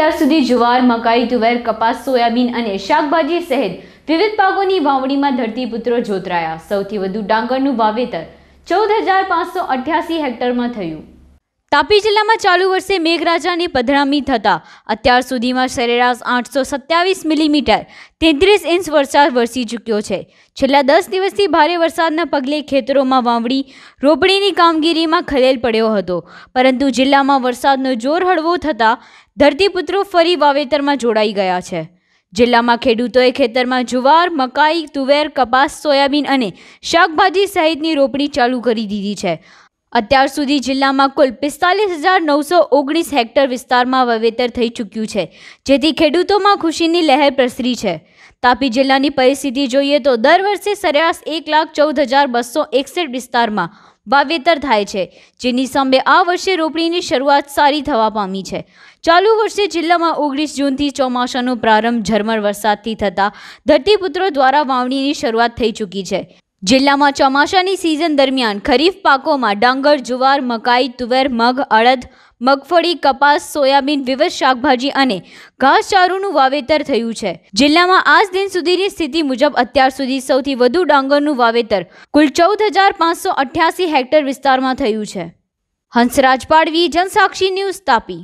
અત્યાર સુધી જુવાર મકાઈ તુવેર કપાસ સોયાબીન અને શાકભાજી સહિત વિવિધ પાકોની વાવણીમાં ધરતીપુત્રો જોતરાયા સૌથી વધુ ડાંગરનું વાવેતર ચૌદ હજાર પાંચસો અઠ્યાસી હેક્ટરમાં થયું તાપી જિલ્લામાં ચાલુ વર્ષે મેઘરાજાની પધરામી થતાં અત્યાર સુધીમાં સરેરાશ આઠસો સત્યાવીસ મિલીમીટર તેત્રીસ ઇંચ વરસાદ વરસી ચૂક્યો છે છેલ્લા દસ દિવસથી ભારે વરસાદના પગલે ખેતરોમાં વાવણી રોપણીની કામગીરીમાં ખલેલ પડ્યો હતો પરંતુ જિલ્લામાં વરસાદનો જોર હળવો થતાં ધરતીપુત્રો ફરી વાવેતરમાં જોડાઈ ગયા છે જિલ્લામાં ખેડૂતોએ ખેતરમાં જુવાર મકાઈ તુવેર કપાસ સોયાબીન અને શાકભાજી સહિતની રોપણી ચાલુ કરી દીધી છે અત્યાર સુધી જિલ્લામાં કુલ પિસ્તાલીસ હજાર નવસો ઓગણીસ હેક્ટર વિસ્તારમાં વાવેતર થઈ ચૂક્યું છે જેથી ખેડૂતોમાં ખુશીની લહેર પ્રસરી છે તાપી જિલ્લાની પરિસ્થિતિ જોઈએ તો દર વર્ષે સરેરાશ એક લાખ ચૌદ હજાર બસો એકસઠ વિસ્તારમાં વાવેતર થાય છે જેની સામે આ વર્ષે રોપણીની શરૂઆત સારી થવા પામી છે ચાલુ વર્ષે જિલ્લામાં ઓગણીસ જૂનથી ચોમાસાનો પ્રારંભ ઝરમર વરસાદથી થતાં ધરતીપુત્રો દ્વારા વાવણીની શરૂઆત થઈ ચૂકી છે જિલ્લામાં ચોમાસાની સિઝન દરમિયાન ખરીફ પાકોમાં ડાંગર જુવાર મકાઈ તુવેર મગ અડદ મગફળી કપાસ સોયાબીન વિવિધ શાકભાજી અને ઘાસચારોનું વાવેતર થયું છે જિલ્લામાં આજ દિન સુધીની સ્થિતિ મુજબ અત્યાર સુધી સૌથી વધુ ડાંગરનું વાવેતર કુલ ચૌદ હજાર પાંચસો અઠ્યાસી હેક્ટર વિસ્તારમાં થયું છે હંસરાજ પાડવી જનસાક્ષી ન્યૂઝ તાપી